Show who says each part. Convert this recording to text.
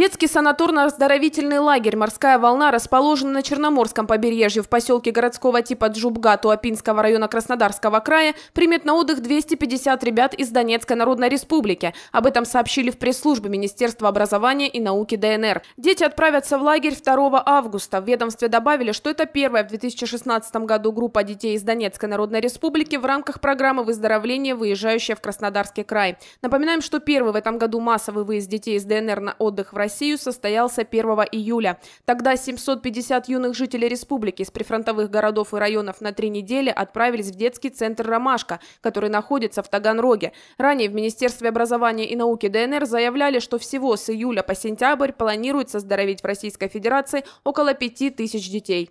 Speaker 1: Детский санаторно-оздоровительный лагерь «Морская волна» расположен на Черноморском побережье в поселке городского типа Джубга Туапинского района Краснодарского края. Примет на отдых 250 ребят из Донецкой Народной Республики. Об этом сообщили в пресс-службе Министерства образования и науки ДНР. Дети отправятся в лагерь 2 августа. В ведомстве добавили, что это первая в 2016 году группа детей из Донецкой Народной Республики в рамках программы выздоровления, выезжающая в Краснодарский край. Напоминаем, что первый в этом году массовый выезд детей из ДНР на отдых в России Россию состоялся 1 июля. Тогда 750 юных жителей республики из прифронтовых городов и районов на три недели отправились в детский центр «Ромашка», который находится в Таганроге. Ранее в Министерстве образования и науки ДНР заявляли, что всего с июля по сентябрь планируется здоровить в Российской Федерации около 5 тысяч детей.